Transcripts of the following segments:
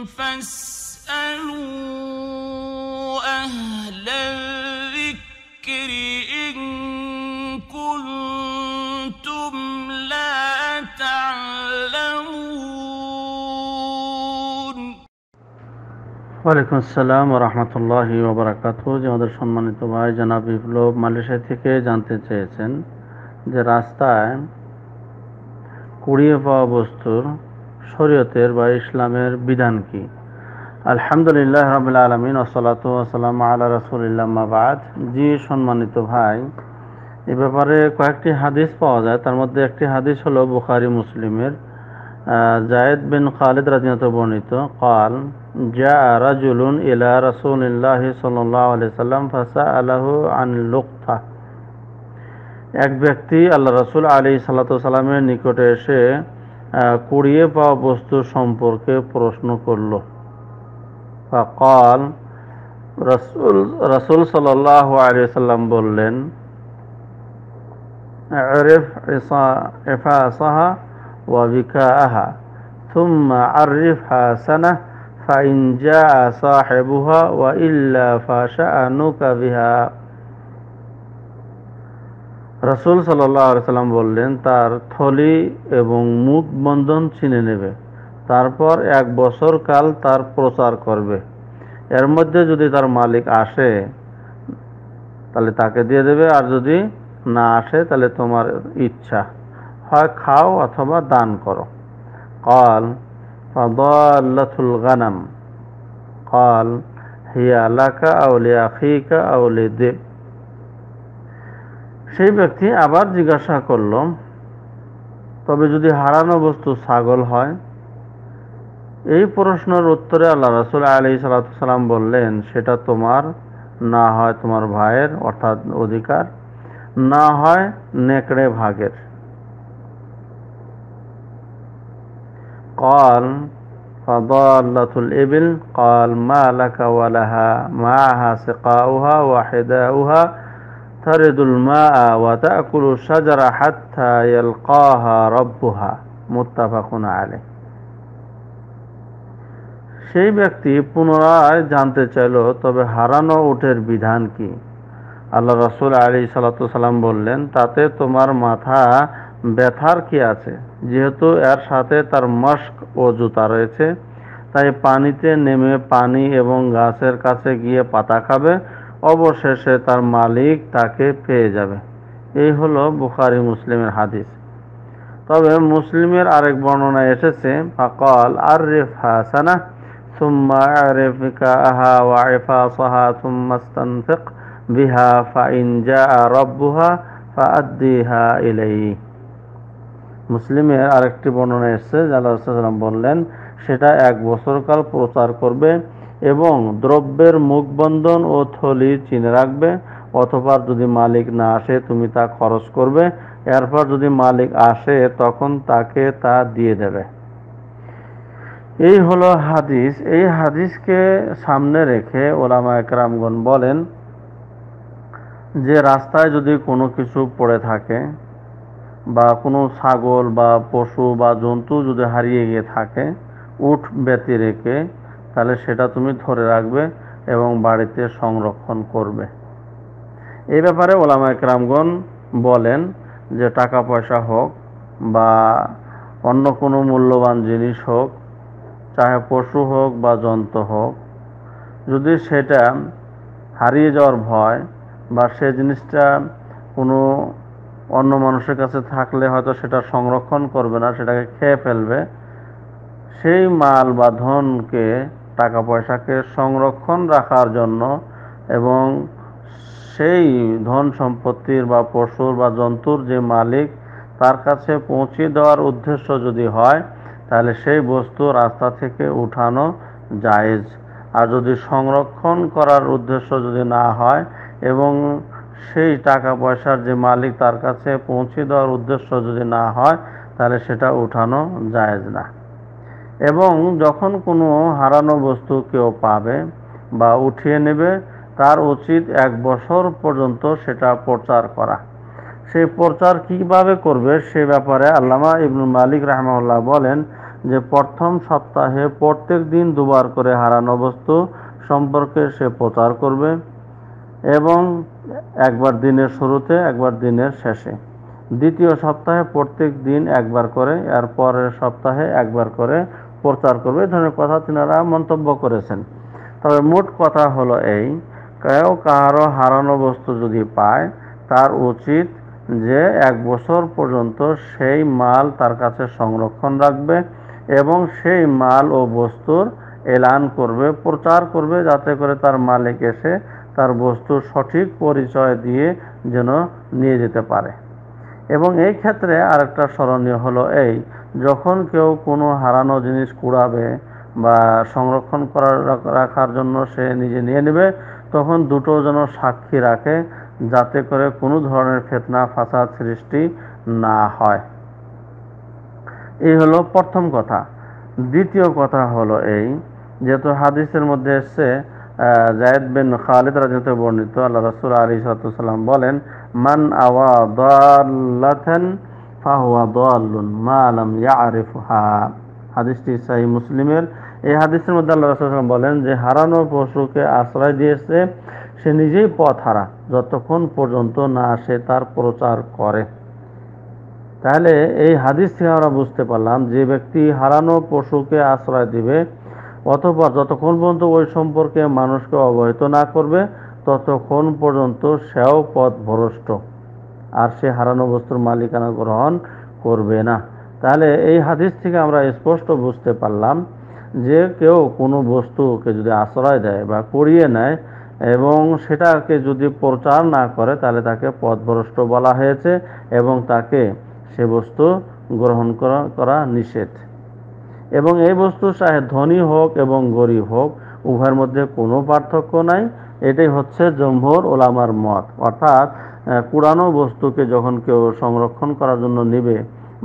ওয়ালাইকুম আসসালাম রহমতুল্লাহ ওবরাকাত আমাদের সম্মানিত ভাই জানা বিপ্লব মালয়েশিয়া থেকে জানতে চেয়েছেন যে রাস্তায় কুড়িয়ে পাওয়া বস্তুর শরীয়তের বা ইসলামের বিধান কি আলহামদুলিল্লাহ রবিল আলমিন ওসলাতাম আল্লাহ রসুলিল্লামাবাদ জি সম্মানিত ভাই এ ব্যাপারে কয়েকটি হাদিস পাওয়া যায় তার মধ্যে একটি হাদিস হলো বুখারি মুসলিমের জায়দ বিন খালিদ রাজনীত বর্ণিত কাল জা রাজুলুন ইলা রসুলিল্লাহ সাল্লাম ফাসা আল্লাহ আন লুকথা এক ব্যক্তি আল্লাহ রসুল আলী সাল্লা সাল্লামের নিকটে এসে কুড়িয়ে পাওয়া বস্তু সম্পর্কে প্রশ্ন করল ফকাল রসুল রসুল সাল্লাহ আলিয়াল্লাম বললেন عرف عفاصها وبكاءها ثم عرفها سنة فإن جاء صاحبها وإلا فشأنك بها রাসুল সাল্লাম বললেন তার থলি এবং মুখ বন্ধন ছিনে নেবে তারপর এক বছর কাল তার প্রচার করবে এর মধ্যে যদি তার মালিক আসে তাহলে তাকে দিয়ে দেবে আর যদি না আসে তাহলে তোমার ইচ্ছা হয় খাও অথবা দান করো কল ফুল গানাম কল হিয়া লাকা আউলি আখিকা আউলি দেব সেই ব্যক্তি আবার জিজ্ঞাসা করল তবে যদি হারানো বস্তু ছাগল হয় এই প্রশ্নের উত্তরে আল্লাহ রাসুল আলি সালাম বললেন সেটা তোমার না হয় তোমার ভাইয়ের অর্থাৎ অধিকার না হয় নেকড়ে ভাগের কল فضالة الإبل قال মা لك ولها معها سقاؤها وحداؤها ترد الماء وتأكل الشجر حتى يلقاها ربها متفق عليه সেই ব্যক্তি পুনরায় জানতে চাইল তবে হারানো উঠের বিধান কি আল্লাহ রসুল আলী সালাম বললেন তাতে তোমার মাথা ব্যথার কি আছে যেহেতু এর সাথে তার মস্ক ও জুতা রয়েছে তাই পানিতে নেমে পানি এবং গাছের কাছে গিয়ে পাতা খাবে অবশেষে তার মালিক তাকে পেয়ে যাবে এই হলো বুখারি মুসলিমের হাদিস তবে মুসলিমের আরেক বর্ণনা এসেছে ফাকল আর রেফ হাসানা সুম্মা আরেফিকা আহা ওয়াইফা সাহা সুম্মাস্তানফিক বিহা ফাইন জা রব্বুহা ফাআদ্দিহা ইলাই মুসলিমের আরেকটি বর্ণনা এসেছে যারা বললেন সেটা এক বছরকাল প্রচার করবে এবং দ্রব্যের মুখবন্ধন ও থলি চিনে রাখবে অথবা যদি মালিক না আসে তুমি তা খরচ করবে এরপর যদি মালিক আসে তখন তাকে তা দিয়ে দেবে এই হলো হাদিস এই হাদিসকে সামনে রেখে ওলামা একরামগণ বলেন যে রাস্তায় যদি কোনো কিছু পড়ে থাকে বা কোনো ছাগল বা পশু বা জন্তু যদি হারিয়ে গিয়ে থাকে উঠ ব্যতি রেখে তাহলে সেটা তুমি ধরে রাখবে এবং বাড়িতে সংরক্ষণ করবে এই ব্যাপারে ওলামা একরামগণ বলেন যে টাকা পয়সা হোক বা অন্য কোনো মূল্যবান জিনিস হোক চাহে পশু হোক বা যন্ত্র হোক যদি সেটা হারিয়ে যাওয়ার ভয় বা সে জিনিসটা কোনো অন্য মানুষের কাছে থাকলে হয়তো সেটা সংরক্ষণ করবে না সেটাকে খেয়ে ফেলবে সেই মাল বা ধনকে টাকা পয়সাকে সংরক্ষণ রাখার জন্য এবং সেই ধন সম্পত্তির বা পশুর বা জন্তুর যে মালিক তার কাছে পৌঁছে দেওয়ার উদ্দেশ্য যদি হয় তাহলে সেই বস্তু রাস্তা থেকে উঠানো জায়েজ আর যদি সংরক্ষণ করার উদ্দেশ্য যদি না হয় এবং সেই টাকা পয়সার যে মালিক তার কাছে পৌঁছে দেওয়ার উদ্দেশ্য যদি না হয় তাহলে সেটা উঠানো জায়েজ না এবং যখন কোনো হারানো বস্তু কেউ পাবে বা উঠিয়ে নেবে তার উচিত এক বছর পর্যন্ত সেটা প্রচার করা সেই প্রচার কিভাবে করবে সে ব্যাপারে আল্লামা ইবনুল মালিক রাহমাল্লাহ বলেন যে প্রথম সপ্তাহে প্রত্যেক দিন দুবার করে হারানো বস্তু সম্পর্কে সে প্রচার করবে এবং একবার দিনের শুরুতে একবার দিনের শেষে দ্বিতীয় সপ্তাহে প্রত্যেক দিন একবার করে এর পরের সপ্তাহে একবার করে প্রচার করবে এই ধরনের কথা তিনারা মন্তব্য করেছেন তবে মোট কথা হলো এই কেউ কারো হারানো বস্তু যদি পায় তার উচিত যে এক বছর পর্যন্ত সেই মাল তার কাছে সংরক্ষণ রাখবে এবং সেই মাল ও বস্তুর এলান করবে প্রচার করবে যাতে করে তার মালিক এসে তার বস্তুর সঠিক পরিচয় দিয়ে যেন নিয়ে যেতে পারে এবং এই ক্ষেত্রে আরেকটা স্মরণীয় হলো এই যখন কেউ কোনো হারানো জিনিস কুড়াবে বা সংরক্ষণ করার রাখার জন্য সে নিজে নিয়ে নেবে তখন দুটো যেন সাক্ষী রাখে যাতে করে কোনো ধরনের ফেতনা ফাসাদ সৃষ্টি না হয় এই হলো প্রথম কথা দ্বিতীয় কথা হলো এই যেহেতু হাদিসের মধ্যে এসছে জায়দ বিন খালিদ রাজনীতি বর্ণিত আল্লাহ রসুল আলী সাল্লাম বলেন মান আওয়া দাল্লাথান হাদিসটি সাহি মুসলিমের এই হাদিসের মধ্যে আল্লাহ বলেন যে হারানো পশুকে আশ্রয় দিয়েছে সে নিজেই পথ হারা যতক্ষণ পর্যন্ত না সে তার প্রচার করে তাহলে এই হাদিস থেকে আমরা বুঝতে পারলাম যে ব্যক্তি হারানো পশুকে আশ্রয় দিবে অথবা যতক্ষণ পর্যন্ত ওই সম্পর্কে মানুষকে অবহিত না করবে ততক্ষণ পর্যন্ত সেও পথ ভরষ্ট আর সে হারানো বস্তুর মালিকানা গ্রহণ করবে না তাহলে এই হাদিস থেকে আমরা স্পষ্ট বুঝতে পারলাম যে কেউ কোনো বস্তুকে যদি আশ্রয় দেয় বা করিয়ে নেয় এবং সেটাকে যদি প্রচার না করে তাহলে তাকে পথভ্রষ্ট বলা হয়েছে এবং তাকে সে বস্তু গ্রহণ করা করা নিষেধ এবং এই বস্তু চাহে ধনী হোক এবং গরিব হোক উভয়ের মধ্যে কোনো পার্থক্য নাই এটাই হচ্ছে জম্ভুর ওলামার মত অর্থাৎ পুরানো বস্তুকে যখন কেউ সংরক্ষণ করার জন্য নেবে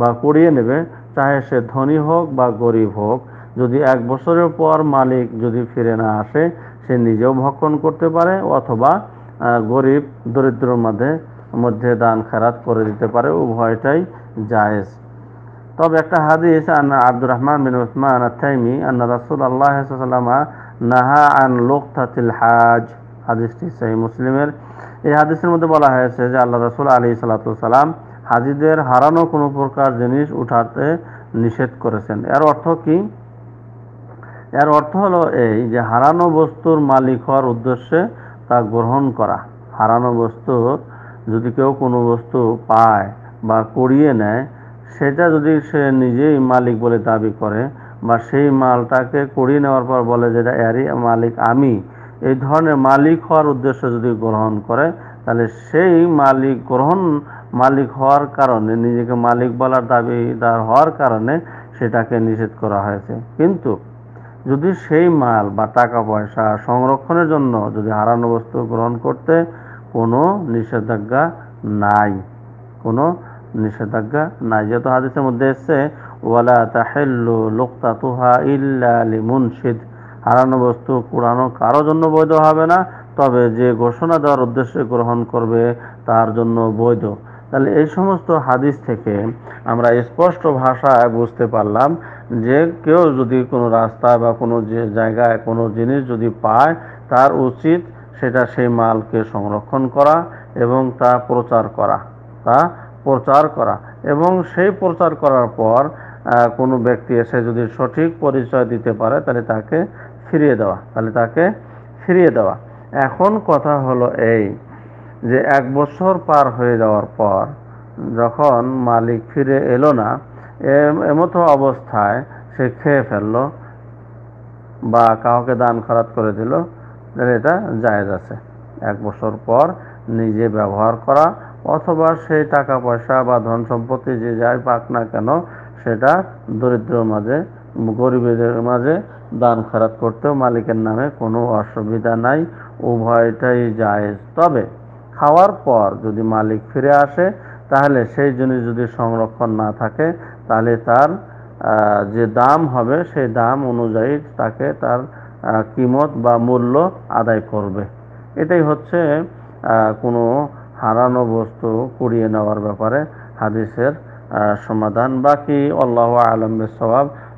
বা করিয়ে নেবে চাহে সে ধনী হোক বা গরিব হোক যদি এক বছরের পর মালিক যদি ফিরে না আসে সে নিজেও ভক্ষণ করতে পারে অথবা গরিব দরিদ্রর মধ্যে মধ্যে দান খেরাত করে দিতে পারে উভয়টাই জায়েজ তবে একটা হাদিস আন আব্দুর রহমান বিন উসমান আথাইমি আন্না রাসুল আল্লাহ নাহা আন লোকতাতিল হাজ হাদিসটি সেই মুসলিমের এই হাদিসের মধ্যে বলা হয়েছে যে আল্লাহ রাসুল আলী সালাতাম হাজিদের হারানো কোনো প্রকার জিনিস উঠাতে নিষেধ করেছেন এর অর্থ কি এর অর্থ হলো এই যে হারানো বস্তুর মালিক হওয়ার উদ্দেশ্যে তা গ্রহণ করা হারানো বস্তুর যদি কেউ কোনো বস্তু পায় বা করিয়ে নেয় সেটা যদি সে নিজেই মালিক বলে দাবি করে বা সেই মালটাকে করিয়ে নেওয়ার পর বলে যেটা এরই মালিক আমি এই ধরনের মালিক হওয়ার উদ্দেশ্য যদি গ্রহণ করে তাহলে সেই মালিক গ্রহণ মালিক হওয়ার কারণে নিজেকে মালিক বলার দাবিদার হওয়ার কারণে সেটাকে নিষেধ করা হয়েছে কিন্তু যদি সেই মাল বা টাকা পয়সা সংরক্ষণের জন্য যদি হারানো বস্তু গ্রহণ করতে কোনো নিষেধাজ্ঞা নাই কোনো নিষেধাজ্ঞা নাই যেহেতু হাদিসের মধ্যে এসছে ওয়ালা তাহেল্লু লোকতা তুহা ইল্লা মুনশিদ হারানো বস্তু পুরানো কারো জন্য বৈধ হবে না তবে যে ঘোষণা দেওয়ার উদ্দেশ্যে গ্রহণ করবে তার জন্য বৈধ তাহলে এই সমস্ত হাদিস থেকে আমরা স্পষ্ট ভাষায় বুঝতে পারলাম যে কেউ যদি কোনো রাস্তা বা কোনো যে জায়গায় কোনো জিনিস যদি পায় তার উচিত সেটা সেই মালকে সংরক্ষণ করা এবং তা প্রচার করা তা প্রচার করা এবং সেই প্রচার করার পর কোনো ব্যক্তি এসে যদি সঠিক পরিচয় দিতে পারে তাহলে তাকে ফিরিয়ে দেওয়া তাহলে তাকে ফিরিয়ে দেওয়া এখন কথা হলো এই যে এক বছর পার হয়ে যাওয়ার পর যখন মালিক ফিরে এলো না এমতো অবস্থায় সে খেয়ে ফেলল বা কাউকে দান খরাত করে দিল তাহলে এটা জায়েজ আছে এক বছর পর নিজে ব্যবহার করা অথবা সেই টাকা পয়সা বা ধন সম্পত্তি যে যাই পাক না কেন সেটা দরিদ্র মাঝে গরিবদের মাঝে দান খারাপ করতেও মালিকের নামে কোনো অসুবিধা নাই উভয়টাই জায়েজ তবে খাওয়ার পর যদি মালিক ফিরে আসে তাহলে সেই জিনিস যদি সংরক্ষণ না থাকে তাহলে তার যে দাম হবে সেই দাম অনুযায়ী তাকে তার কিমত বা মূল্য আদায় করবে এটাই হচ্ছে কোনো হারানো বস্তু কুড়িয়ে নেওয়ার ব্যাপারে হাদিসের সমাধান বাকি অল্লাহ আলমের স্বভাব